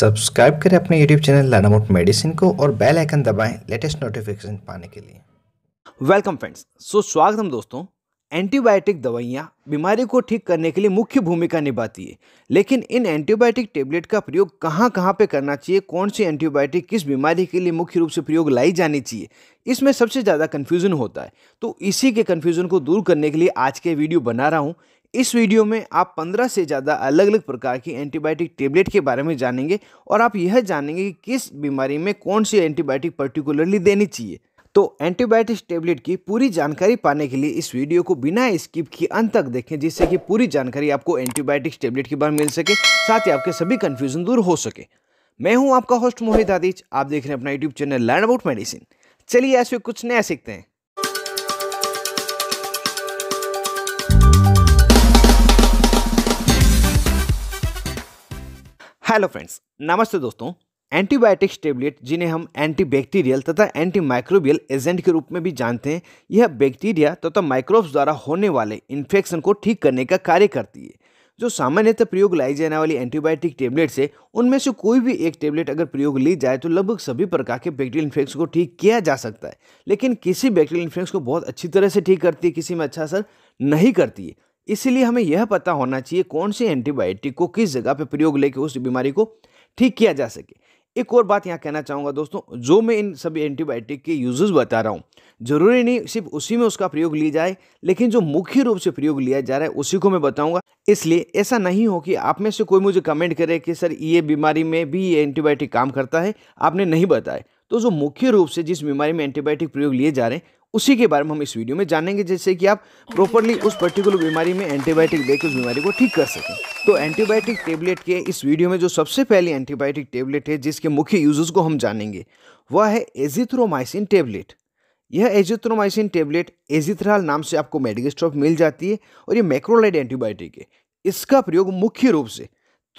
Subscribe करें अपने YouTube channel learn about medicine को और बेल आइकन दबाएं लेटेस्ट नोटिफिकेशन पाने के लिए वेलकम फ्रेंड्स सो स्वागत हम दोस्तों एंटीबायोटिक दवाइयाँ बीमारी को ठीक करने के लिए मुख्य भूमिका निभाती है लेकिन इन एंटीबायोटिक टेबलेट का प्रयोग कहाँ कहाँ पे करना चाहिए कौन सी एंटीबायोटिक किस बीमारी के लिए मुख्य रूप से प्रयोग लाई जानी चाहिए इसमें सबसे ज़्यादा कन्फ्यूज़न होता है तो इसी के कन्फ्यूज़न को दूर करने के लिए आज के वीडियो बना रहा हूँ इस वीडियो में आप 15 से ज़्यादा अलग अलग प्रकार की एंटीबायोटिक टेबलेट के बारे में जानेंगे और आप यह जानेंगे कि किस बीमारी में कौन सी एंटीबायोटिक पर्टिकुलरली देनी चाहिए तो एंटीबायोटिक टेबलेट की पूरी जानकारी पाने के लिए इस वीडियो को बिना स्किप किए अंत तक देखें जिससे कि पूरी जानकारी आपको एंटीबायोटिक्स टेबलेट के बारे में मिल सके साथ ही आपके सभी कन्फ्यूजन दूर हो सके मैं हूँ आपका होस्ट मोहित आदिच आप देख रहे हैं अपना YouTube channel learn about medicine चलिए ऐसे कुछ नया सीखते हैं हेलो फ्रेंड्स नमस्ते दोस्तों एंटीबायोटिक्स टेबलेट जिन्हें हम एंटी बैक्टीरियल तथा एंटीमाइक्रोबियल एजेंट के रूप में भी जानते हैं यह बैक्टीरिया तथा माइक्रोब्स द्वारा होने वाले इन्फेक्शन को ठीक करने का कार्य करती है जो सामान्यतः प्रयोग लाई जाने वाली एंटीबायोटिक टेबलेट्स है उनमें से कोई भी एक टेबलेट अगर प्रयोग ली जाए तो लगभग सभी प्रकार के बैक्टीरियल इन्फेक्शन को ठीक किया जा सकता है लेकिन किसी बैक्टीरियल इन्फेक्शन को बहुत अच्छी तरह से ठीक करती है किसी में अच्छा असर नहीं करती है इसलिए हमें यह पता होना चाहिए कौन से एंटीबायोटिक को किस जगह पर प्रयोग लेके उस बीमारी को ठीक किया जा सके एक और बात यहाँ कहना चाहूँगा दोस्तों जो मैं इन सभी एंटीबायोटिक के यूजेस बता रहा हूँ जरूरी नहीं सिर्फ उसी में उसका प्रयोग लिया जाए लेकिन जो मुख्य रूप से प्रयोग लिया जा रहा है उसी को मैं बताऊँगा इसलिए ऐसा नहीं हो कि आप में से कोई मुझे कमेंट करे कि सर ये बीमारी में भी ये एंटीबायोटिक काम करता है आपने नहीं बताया तो जो मुख्य रूप से जिस बीमारी में एंटीबायोटिक प्रयोग लिए जा रहे हैं उसी के बारे में हम इस वीडियो में जानेंगे जैसे कि आप प्रॉपरली उस पर्टिकुलर बीमारी में एंटीबायोटिक देकर उस बीमारी को ठीक कर सकें तो एंटीबायोटिक टेबलेट के इस वीडियो में जो सबसे पहली एंटीबायोटिक टेबलेट है जिसके मुख्य यूजेस को हम जानेंगे वह है एजिथ्रोमाइसिन टेबलेट यह एजिथ्रोमाइसिन टेबलेट एजिथ्राल नाम से आपको मेडिकल स्टॉप मिल जाती है और ये मैक्रोलाइड एंटीबायोटिक है इसका प्रयोग मुख्य रूप से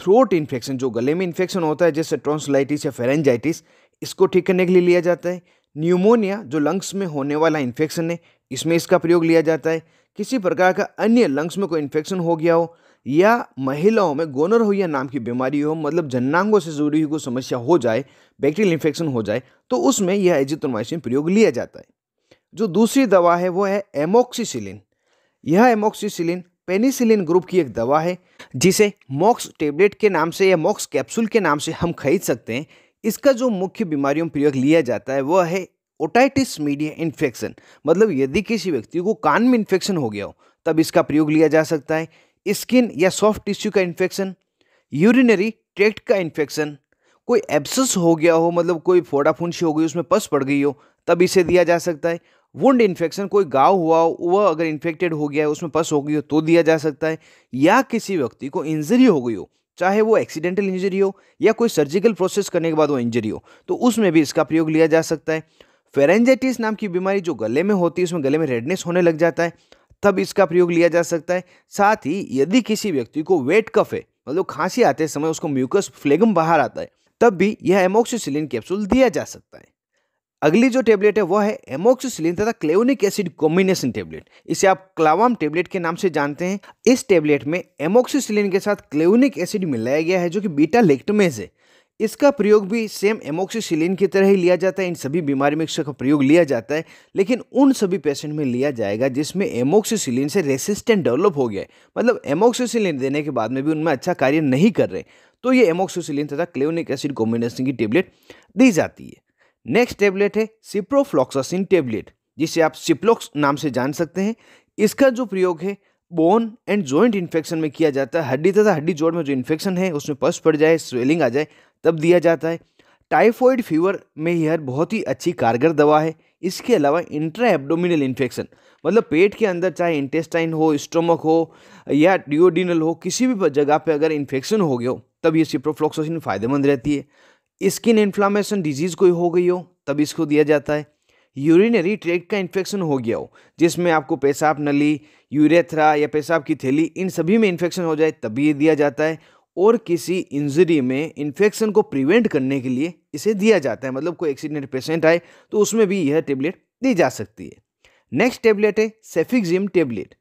थ्रोट इन्फेक्शन जो गले में इन्फेक्शन होता है जैसे ट्रॉन्सलाइटिस या फेरेंजाइटिस इसको ठीक करने के लिए लिया जाता है न्यूमोनिया जो लंग्स में होने वाला इन्फेक्शन है इसमें इसका प्रयोग लिया जाता है किसी प्रकार का अन्य लंग्स में कोई इन्फेक्शन हो गया हो या महिलाओं में गोनर या नाम की बीमारी हो मतलब जन्नांगों से जुड़ी हुई कोई समस्या हो जाए बैक्टीरियल इन्फेक्शन हो जाए तो उसमें यह एजिथ्रोमाइसिन प्रयोग लिया जाता है जो दूसरी दवा है वो है एमोक्सीसिलिन यह एमोक्सीसिलिन पेनिसिलिन ग्रुप की एक दवा है जिसे मॉक्स टेबलेट के नाम से या मॉक्स कैप्सूल के नाम से हम खरीद सकते हैं इसका जो मुख्य बीमारियों में प्रयोग लिया जाता है वह है ओटाइटिस मीडिया इन्फेक्शन मतलब यदि किसी व्यक्ति को कान में इन्फेक्शन हो गया हो तब इसका प्रयोग लिया जा सकता है स्किन या सॉफ्ट टिश्यू का इन्फेक्शन यूरिनरी ट्रैक्ट का इन्फेक्शन कोई एब्सस हो गया हो मतलब कोई फूंसी हो गई उसमें पस पड़ गई हो तब इसे दिया जा सकता है वुंड इन्फेक्शन कोई गाँव हुआ हो वह अगर इन्फेक्टेड हो गया है उसमें पस हो गई हो तो दिया जा सकता है या किसी व्यक्ति को इंजरी हो गई हो चाहे वो एक्सीडेंटल इंजरी हो या कोई सर्जिकल प्रोसेस करने के बाद वो इंजरी हो तो उसमें भी इसका प्रयोग लिया जा सकता है फेरेंजाइटिस नाम की बीमारी जो गले में होती है उसमें गले में रेडनेस होने लग जाता है तब इसका प्रयोग लिया जा सकता है साथ ही यदि किसी व्यक्ति को वेट कफ है मतलब खांसी आते समय उसको म्यूकस फ्लेगम बाहर आता है तब भी यह एमोक्सिसिलिन कैप्सूल दिया जा सकता है अगली जो टेबलेट है वह है एमोक्सिसिलिन तथा क्लेवनिक एसिड कॉम्बिनेशन टेबलेट इसे आप क्लावाम टेबलेट के नाम से जानते हैं इस टेबलेट में एमोक्सिसिलिन के साथ क्लेवनिक एसिड मिलाया गया है जो कि बीटा लेक्टमेज है इसका प्रयोग भी सेम एमोक्सिसिलिन की तरह ही लिया जाता है इन सभी बीमारी में इसका प्रयोग लिया जाता है लेकिन उन सभी पेशेंट में लिया जाएगा जिसमें एमोक्सिसिलिन से रेसिस्टेंट डेवलप हो गया मतलब एमोक्सिसिलिन देने के बाद में भी उनमें अच्छा कार्य नहीं कर रहे तो ये एमोक्सिसिलिन तथा क्लेवनिक एसिड कॉम्बिनेशन की टेबलेट दी जाती है नेक्स्ट टेबलेट है सिप्रोफ्लॉक्सासिन टेबलेट जिसे आप सिप्लॉक्स नाम से जान सकते हैं इसका जो प्रयोग है बोन एंड जॉइंट इन्फेक्शन में किया जाता है हड्डी तथा हड्डी जोड़ में जो इन्फेक्शन है उसमें पस पड़ जाए स्वेलिंग आ जाए तब दिया जाता है टाइफॉइड फीवर में यह बहुत ही अच्छी कारगर दवा है इसके अलावा इंट्रा एब्डोमिनल इन्फेक्शन मतलब पेट के अंदर चाहे इंटेस्टाइन हो स्टोमक हो या डिओडिनल हो किसी भी जगह पे अगर इन्फेक्शन हो गया हो तब ये सिप्रोफ्लॉक्सोसिन फ़ायदेमंद रहती है स्किन इन्फ्लामेशन डिजीज़ कोई हो गई हो तब इसको दिया जाता है यूरिनरी ट्रैक्ट का इन्फेक्शन हो गया हो जिसमें आपको पेशाब नली यूरेथ्रा या पेशाब की थैली इन सभी में इन्फेक्शन हो जाए तभी ये दिया जाता है और किसी इंजरी में इन्फेक्शन को प्रिवेंट करने के लिए इसे दिया जाता है मतलब कोई एक्सीडेंट पेशेंट आए तो उसमें भी यह टेबलेट दी जा सकती है नेक्स्ट टेबलेट है सेफिक्जिम टेबलेट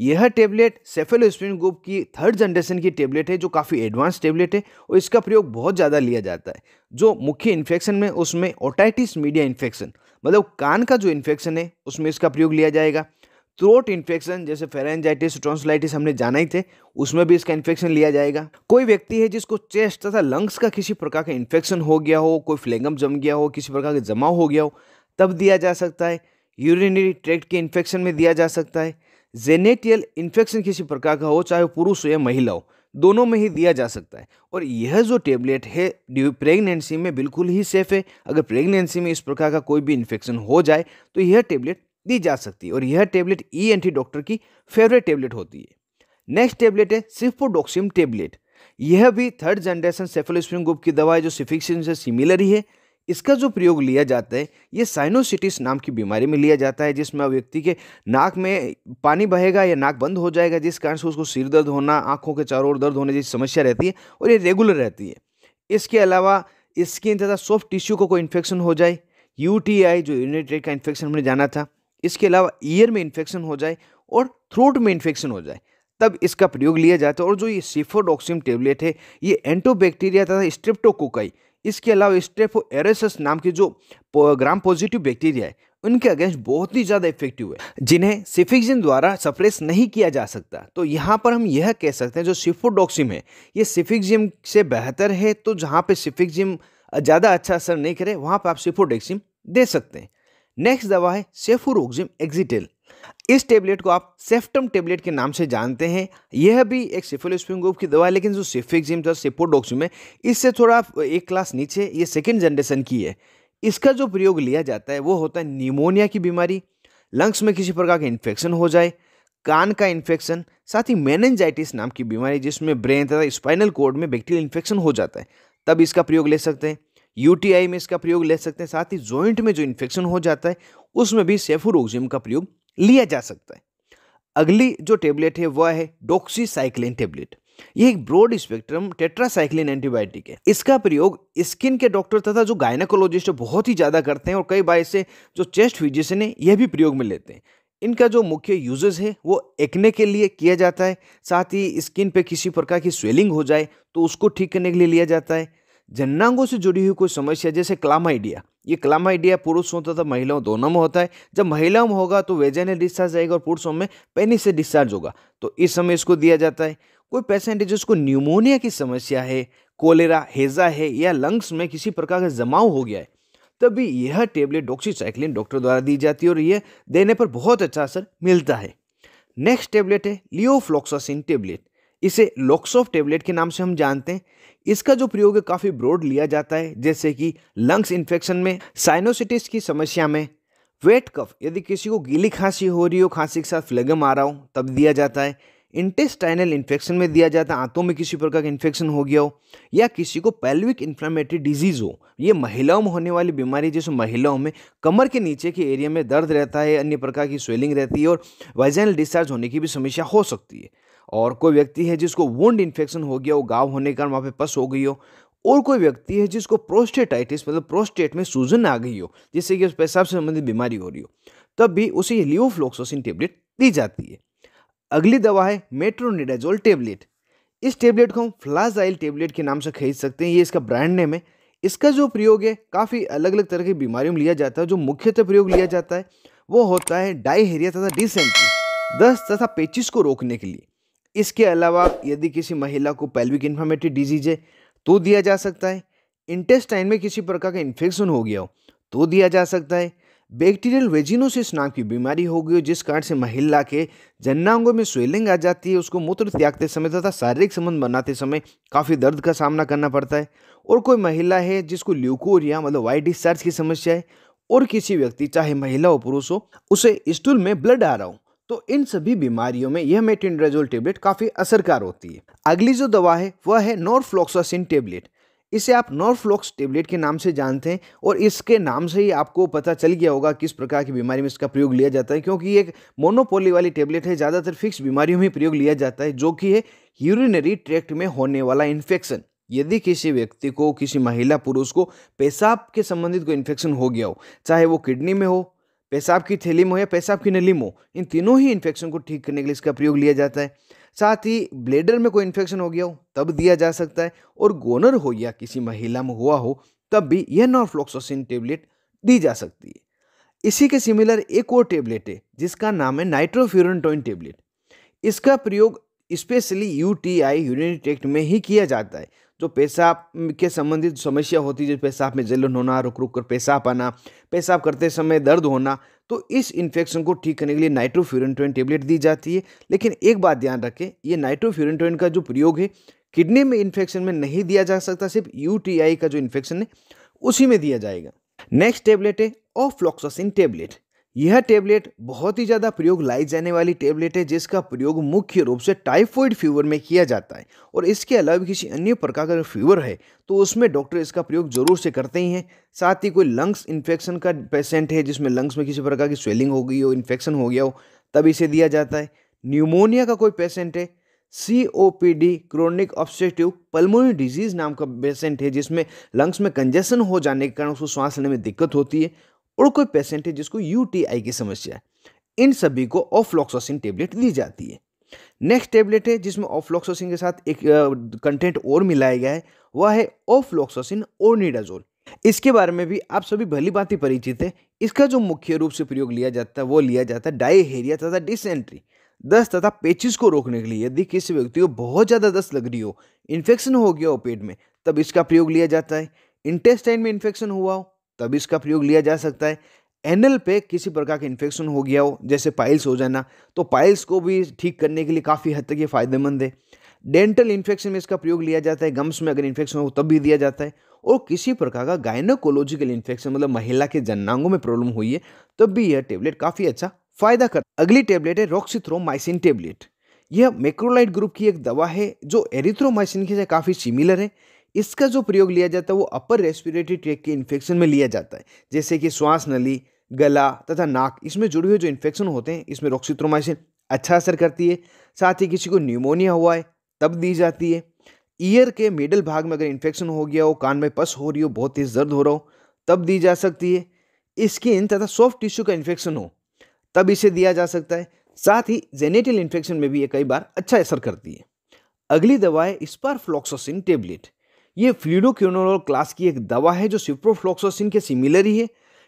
यह टेबलेट सेफेलोस्पिन ग्रुप की थर्ड जनरेशन की टेबलेट है जो काफ़ी एडवांस टेबलेट है और इसका प्रयोग बहुत ज़्यादा लिया जाता है जो मुख्य इन्फेक्शन में उसमें ओटाइटिस मीडिया इन्फेक्शन मतलब कान का जो इन्फेक्शन है उसमें इसका प्रयोग लिया जाएगा थ्रोट इन्फेक्शन जैसे फेरेंजाइटिस ट्रॉन्सलाइटिस हमने जाना ही थे उसमें भी इसका इन्फेक्शन लिया जाएगा कोई व्यक्ति है जिसको चेस्ट तथा लंग्स का किसी प्रकार का इन्फेक्शन हो गया हो कोई फ्लेगम जम गया हो किसी प्रकार का जमाव हो गया हो तब दिया जा सकता है यूरिनरी ट्रैक्ट के इन्फेक्शन में दिया जा सकता है जेनेटियल इन्फेक्शन किसी प्रकार का हो चाहे पुरुष हो या महिला हो दोनों में ही दिया जा सकता है और यह जो टेबलेट है ड्यू प्रेगनेंसी में बिल्कुल ही सेफ़ है अगर प्रेगनेंसी में इस प्रकार का कोई भी इन्फेक्शन हो जाए तो यह टेबलेट दी जा सकती है और यह tablet E N T doctor की फेवरेट टेबलेट होती है नेक्स्ट टेबलेट है सिफोडोक्सिम टेबलेट यह भी थर्ड जनरेशन सेफोलिस ग्रुप की दवा है जो सिफिक्सिन से सिमिलर ही है इसका जो प्रयोग लिया जाता है ये साइनोसिटिस नाम की बीमारी में लिया जाता है जिसमें व्यक्ति के नाक में पानी बहेगा या नाक बंद हो जाएगा जिस कारण से उसको सिर दर्द होना आँखों के चारों ओर दर्द होने जैसी समस्या रहती है और ये रेगुलर रहती है इसके अलावा स्किन तथा सॉफ्ट टिश्यू को कोई इन्फेक्शन हो जाए यूटीआई जो यूनिटेड का इन्फेक्शन हमने जाना था इसके अलावा ईयर में इन्फेक्शन हो जाए और थ्रोट में इन्फेक्शन हो जाए तब इसका प्रयोग लिया जाता है और जो ये सीफोडॉक्सिम टेबलेट है ये एंटोबैक्टीरिया तथा स्ट्रिप्टोकोकाई इसके अलावा स्टेफो एरेसस नाम की जो ग्राम पॉजिटिव बैक्टीरिया है उनके अगेंस्ट बहुत ही ज़्यादा इफेक्टिव है जिन्हें सिफिक्सिन द्वारा सप्रेस नहीं किया जा सकता तो यहाँ पर हम यह कह सकते हैं जो सिफोडोक्सिम है ये सिफिक्सिम से बेहतर है तो जहाँ पे सिफिक्सिम ज़्यादा अच्छा असर नहीं करे वहाँ पर आप सिफोडेक्सिम दे सकते हैं नेक्स्ट दवा है सेफोरोक्जिम एक्जिटेल इस टेबलेट को आप सेफ्टम टेबलेट के नाम से जानते हैं यह भी एक सिफिलोस्पिन ग्रुप की दवा है लेकिन जो सिफिक्जिम था सिपोडोक्सिम है इससे थोड़ा एक क्लास नीचे ये सेकेंड जनरेशन की है इसका जो प्रयोग लिया जाता है वो होता है निमोनिया की बीमारी लंग्स में किसी प्रकार का इन्फेक्शन हो जाए कान का इन्फेक्शन साथ ही मेनेंजाइटिस नाम की बीमारी जिसमें ब्रेन तथा स्पाइनल कोड में बैक्टीरियल इन्फेक्शन हो जाता है तब इसका प्रयोग ले सकते हैं यूटीआई में इसका प्रयोग ले सकते हैं साथ ही जॉइंट में जो इन्फेक्शन हो जाता है उसमें भी सेफुरोक्जिम का प्रयोग लिया जा सकता है अगली जो टेबलेट है वह है डोक्सीसाइक्लिन टेबलेट ये एक ब्रॉड स्पेक्ट्रम टेट्रासाइक्लिन एंटीबायोटिक है इसका प्रयोग स्किन के डॉक्टर तथा जो गायनाकोलॉजिस्ट बहुत ही ज़्यादा करते हैं और कई बार इससे जो चेस्ट फिजिशियन है यह भी प्रयोग में लेते हैं इनका जो मुख्य यूजेस है वो एक्ने के लिए किया जाता है साथ ही स्किन पे किसी प्रकार की स्वेलिंग हो जाए तो उसको ठीक करने के लिए लिया जाता है जन्नांगों से जुड़ी हुई कोई समस्या जैसे क्लामाइडिया ये क्लामाइडिया पुरुषों तथा महिलाओं दोनों में होता है जब महिलाओं में होगा तो वेजाइनल डिस्चार्ज आएगा और पुरुषों में पेनिस से डिस्चार्ज होगा तो इस समय इसको दिया जाता है कोई पेशेंट है जिसको न्यूमोनिया की समस्या है कोलेरा हेजा है या लंग्स में किसी प्रकार का जमाव हो गया है तभी यह टेबलेट डॉक्सीसाइक्लिन डॉक्टर द्वारा दी जाती है और यह देने पर बहुत अच्छा असर मिलता है नेक्स्ट टेबलेट है लियोफ्लोक्सासिन टेबलेट इसे लोक्सोफ टेबलेट के नाम से हम जानते हैं इसका जो प्रयोग है काफ़ी ब्रॉड लिया जाता है जैसे कि लंग्स इन्फेक्शन में साइनोसिटिस की समस्या में वेट कफ यदि किसी को गीली खांसी हो रही हो खांसी के साथ फ्लेगम आ रहा हो तब दिया जाता है इंटेस्टाइनल इन्फेक्शन में दिया जाता है आंतों में किसी प्रकार का इन्फेक्शन हो गया हो या किसी को पेल्विक इन्फ्लामेटरी डिजीज़ हो ये महिलाओं में होने वाली बीमारी जैसे महिलाओं में कमर के नीचे के एरिया में दर्द रहता है अन्य प्रकार की स्वेलिंग रहती है और वाइजनल डिस्चार्ज होने की भी समस्या हो सकती है और कोई व्यक्ति है जिसको वुंड इन्फेक्शन हो गया हो गाव होने के कारण वहाँ पे पस हो गई हो और कोई व्यक्ति है जिसको प्रोस्टेटाइटिस मतलब प्रोस्टेट में सूजन आ गई हो जिससे कि उस पेशाब से संबंधित बीमारी हो रही हो तब भी उसे लियोफ्लोक्सोसिन टेबलेट दी जाती है अगली दवा है मेट्रोनिडाजोल टेबलेट इस टेबलेट को हम फ्लाजाइल टेबलेट के नाम से खरीद सकते हैं ये इसका ब्रांड नेम है इसका जो प्रयोग है काफ़ी अलग अलग तरह की बीमारियों में लिया जाता है जो मुख्यतः प्रयोग लिया जाता है वो होता है डायहेरिया तथा डिसेंट्री दस्त तथा पेचिस को रोकने के लिए इसके अलावा यदि किसी महिला को पेल्विक इन्फॉर्मेटिव डिजीज है तो दिया जा सकता है इंटेस्टाइन में किसी प्रकार का इन्फेक्शन हो गया हो तो दिया जा सकता है बैक्टीरियल वेजिनोसिस नाम की बीमारी हो गई हो जिस कारण से महिला के जन्नांगों में स्वेलिंग आ जाती है उसको मूत्र त्यागते समय तथा शारीरिक संबंध बनाते समय काफ़ी दर्द का सामना करना पड़ता है और कोई महिला है जिसको ल्यूकोरिया मतलब वाइट डिस्चार्ज की समस्या है और किसी व्यक्ति चाहे महिला हो पुरुष हो उसे स्टूल में ब्लड आ रहा हो तो इन सभी बीमारियों में यह मेटिनड्रेजोल टेबलेट काफ़ी असरकार होती है अगली जो दवा है वह है नॉर्फ्लोक्सोसिन टेबलेट इसे आप नॉर्फ्लॉक्स टेबलेट के नाम से जानते हैं और इसके नाम से ही आपको पता चल गया होगा किस प्रकार की बीमारी में इसका प्रयोग लिया जाता है क्योंकि ये एक मोनोपोली वाली टेबलेट है ज़्यादातर फिक्स बीमारियों में प्रयोग लिया जाता है जो कि है यूरिनरी ट्रैक्ट में होने वाला इन्फेक्शन यदि किसी व्यक्ति को किसी महिला पुरुष को पेशाब के संबंधित कोई इन्फेक्शन हो गया हो चाहे वो किडनी में हो पेशाब की थैली में या पेशाब की नली में इन तीनों ही इन्फेक्शन को ठीक करने के लिए इसका प्रयोग लिया जाता है साथ ही ब्लेडर में कोई इन्फेक्शन हो गया हो तब दिया जा सकता है और गोनर हो या किसी महिला में हुआ हो तब भी यह नॉर्फ्लोक्सोसिन टेबलेट दी जा सकती है इसी के सिमिलर एक और टेबलेट है जिसका नाम है नाइट्रोफ्यूरनटोइन टेबलेट इसका प्रयोग स्पेशली यूटीआई टी में ही किया जाता है जो पेशाब के संबंधित समस्या होती है जैसे पेशाब में जलन होना रुक रुक कर पेशाब आना पेशाब करते समय दर्द होना तो इस इन्फेक्शन को ठीक करने के लिए नाइट्रोफ्यूरेंटोइन टेबलेट दी जाती है लेकिन एक बात ध्यान रखें ये नाइट्रोफ्यूरेंटोइन का जो प्रयोग है किडनी में इन्फेक्शन में नहीं दिया जा सकता सिर्फ यू का जो इन्फेक्शन है उसी में दिया जाएगा नेक्स्ट टेबलेट है ऑफ्लॉक्सोसिन टेबलेट यह टेबलेट बहुत ही ज़्यादा प्रयोग लाई जाने वाली टेबलेट है जिसका प्रयोग मुख्य रूप से टाइफॉइड फीवर में किया जाता है और इसके अलावा किसी अन्य प्रकार का फीवर है तो उसमें डॉक्टर इसका प्रयोग जरूर से करते ही हैं साथ ही कोई लंग्स इन्फेक्शन का पेशेंट है जिसमें लंग्स में किसी प्रकार की स्वेलिंग हो गई हो इन्फेक्शन हो गया हो तब इसे दिया जाता है न्यूमोनिया का कोई पेशेंट है C O P D chronic obstructive pulmonary disease नाम का पेशेंट है जिसमें लंग्स में कंजेशन हो जाने के कारण उसको श्वास लेने में दिक्कत होती है और कोई पेशेंट है जिसको यूटीआई की समस्या है इन सभी को ऑफ्लॉक्सोसिन टेबलेट दी जाती है नेक्स्ट टेबलेट है जिसमें ऑफ्लॉक्सोसिन के साथ एक कंटेंट और मिलाया गया है वह है ऑफ्लॉक्सोसिन और निडाजोल इसके बारे में भी आप सभी भली बात ही परिचित है इसका जो मुख्य रूप से प्रयोग लिया जाता है वो लिया जाता है डायहेरिया तथा डिसेंट्री दस्त तथा पेचिस को रोकने के लिए यदि किसी व्यक्ति को बहुत ज़्यादा दस्त लग रही हो इन्फेक्शन हो गया हो पेट में तब इसका प्रयोग लिया जाता है इंटेस्टाइन में इन्फेक्शन हुआ हो तब इसका प्रयोग लिया जा सकता है एनल पे किसी प्रकार का इन्फेक्शन हो गया हो जैसे पाइल्स हो जाना तो पाइल्स को भी ठीक करने के लिए काफ़ी हद तक ये फ़ायदेमंद है डेंटल इन्फेक्शन में इसका प्रयोग लिया जाता है गम्स में अगर इन्फेक्शन हो तब भी दिया जाता है और किसी प्रकार का गायनोकोलॉजिकल इन्फेक्शन मतलब महिला के जननांगों में प्रॉब्लम हुई है तब भी यह टेबलेट काफ़ी अच्छा फायदा कर अगली टेबलेट है रॉक्सीथ्रोमाइसिन टेबलेट यह मेक्रोलाइट ग्रुप की एक दवा है जो एरिथ्रोमाइसिन के साथ काफ़ी सिमिलर है इसका जो प्रयोग लिया जाता है वो अपर रेस्पिरेटरी ट्रैक के इन्फेक्शन में लिया जाता है जैसे कि श्वास नली गला तथा नाक इसमें जुड़े हुए जो इन्फेक्शन होते हैं इसमें रोक्सीट्रोमाइसिन अच्छा असर करती है साथ ही किसी को न्यूमोनिया हुआ है तब दी जाती है ईयर के मिडल भाग में अगर इन्फेक्शन हो गया हो कान में पस हो रही हो बहुत तेज दर्द हो रहा हो तब दी जा सकती है स्किन तथा सॉफ्ट टिश्यू का इन्फेक्शन हो तब इसे दिया जा सकता है साथ ही जेनेटल इन्फेक्शन में भी ये कई बार अच्छा असर करती है अगली दवा है स्पार फ्लॉक्सोसिन टेबलेट ये फ्लूडोक्विनोलोल क्लास की एक दवा है जो सिप्रोफ्लोक्सोसिन के सिमिलर ही है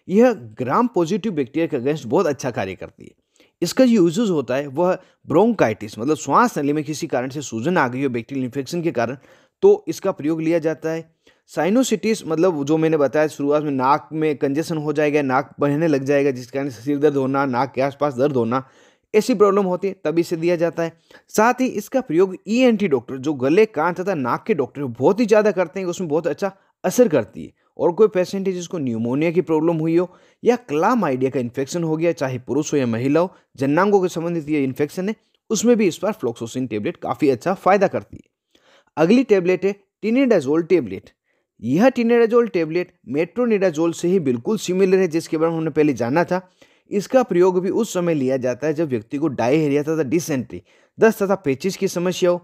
यह ग्राम पॉजिटिव बैक्टीरिया के अगेंस्ट बहुत अच्छा कार्य करती है इसका जो यूजेज होता है वह ब्रोंकाइटिस मतलब श्वास नली में किसी कारण से सूजन आ गई हो बैक्टीरियल इन्फेक्शन के कारण तो इसका प्रयोग लिया जाता है साइनोसिटिस मतलब जो मैंने बताया शुरुआत में नाक में कंजेशन हो जाएगा नाक बहने लग जाएगा जिस कारण सिर दर्द होना नाक के आसपास दर्द होना ऐसी प्रॉब्लम होती है तभी इसे दिया जाता है साथ ही इसका प्रयोग ईएनटी e डॉक्टर जो गले कान तथा नाक के डॉक्टर बहुत ही ज़्यादा करते हैं उसमें बहुत अच्छा असर करती है और कोई पेशेंट है जिसको न्यूमोनिया की प्रॉब्लम हुई हो या क्लाम आइडिया का इन्फेक्शन हो गया चाहे पुरुष हो या महिला हो जन्नांगों के संबंधित ये इन्फेक्शन है उसमें भी इस बार फ्लोक्सोसिन टेबलेट काफ़ी अच्छा फायदा करती है अगली टेबलेट है टीनेडाजोल टेबलेट यह टीनेडाजोल टेबलेट मेट्रोनिडाजोल से ही बिल्कुल सिमिलर है जिसके बारे में हमने पहले जाना था इसका प्रयोग भी उस समय लिया जाता है जब व्यक्ति को डायहेरिया तथा डिसेंट्री दस्त तथा पेचिस की समस्या हो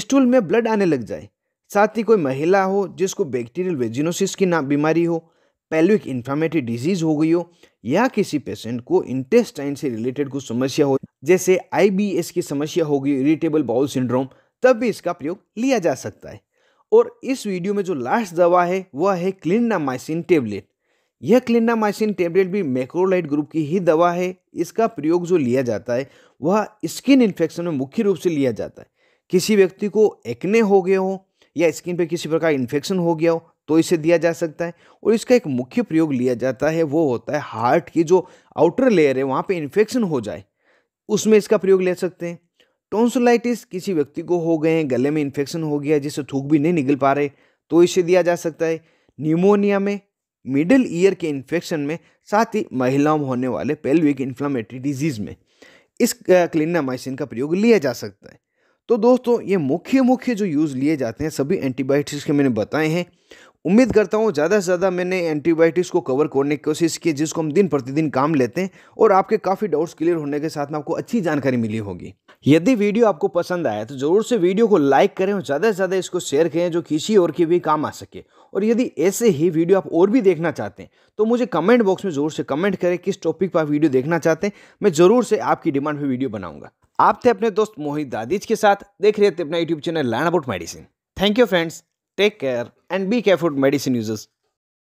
स्टूल में ब्लड आने लग जाए साथ ही कोई महिला हो जिसको बैक्टीरियल वेजिनोसिस की ना बीमारी हो पेल्विक इन्फ्लामेटरी डिजीज हो गई हो या किसी पेशेंट को इंटेस्टाइन से रिलेटेड कुछ समस्या हो जैसे आईबीएस की समस्या होगी इरिटेबल बाउल सिंड्रोम तब भी इसका प्रयोग लिया जा सकता है और इस वीडियो में जो लास्ट दवा है वह है क्लिनामाइसिन टेबलेट यह क्लिनामाइसिन टेबलेट भी मैक्रोलाइट ग्रुप की ही दवा है इसका प्रयोग जो लिया जाता है वह स्किन इन्फेक्शन में मुख्य रूप से लिया जाता है किसी व्यक्ति को एक्ने हो गए हो या स्किन पे किसी प्रकार इन्फेक्शन हो गया हो तो इसे दिया जा सकता है और इसका एक मुख्य प्रयोग लिया जाता है वो होता है हार्ट की जो आउटर लेयर है वहाँ पर इन्फेक्शन हो जाए उसमें इसका प्रयोग ले सकते हैं टोंसोलाइटिस किसी व्यक्ति को हो गए हैं गले में इन्फेक्शन हो गया जिससे थूक भी नहीं निकल पा रहे तो इसे दिया जा सकता है न्यूमोनिया में मिडिल ईयर के इन्फेक्शन में साथ ही महिलाओं में होने वाले पेल्विक इन्फ्लामेटरी डिजीज़ में इस क्लिनामाइसिन का प्रयोग लिया जा सकता है तो दोस्तों ये मुख्य मुख्य जो यूज़ लिए जाते हैं सभी एंटीबायोटिक्स के मैंने बताए हैं उम्मीद करता हूँ ज़्यादा से ज़्यादा मैंने एंटीबायोटिक्स को कवर करने की कोशिश की जिसको हम दिन प्रतिदिन काम लेते हैं और आपके काफ़ी डाउट्स क्लियर होने के साथ में आपको अच्छी जानकारी मिली होगी यदि वीडियो आपको पसंद आया तो ज़रूर से वीडियो को लाइक करें और ज़्यादा से ज़्यादा इसको शेयर करें जो किसी और के भी काम आ सके और यदि ऐसे ही वीडियो आप और भी देखना चाहते हैं तो मुझे कमेंट बॉक्स में ज़रूर से कमेंट करें किस टॉपिक पर आप वीडियो देखना चाहते हैं मैं ज़रूर से आपकी डिमांड पर वीडियो बनाऊंगा आप थे अपने दोस्त मोहित दादीज के साथ देख रहे थे अपना YouTube channel learn about medicine thank you friends Take care and be careful, medicine users.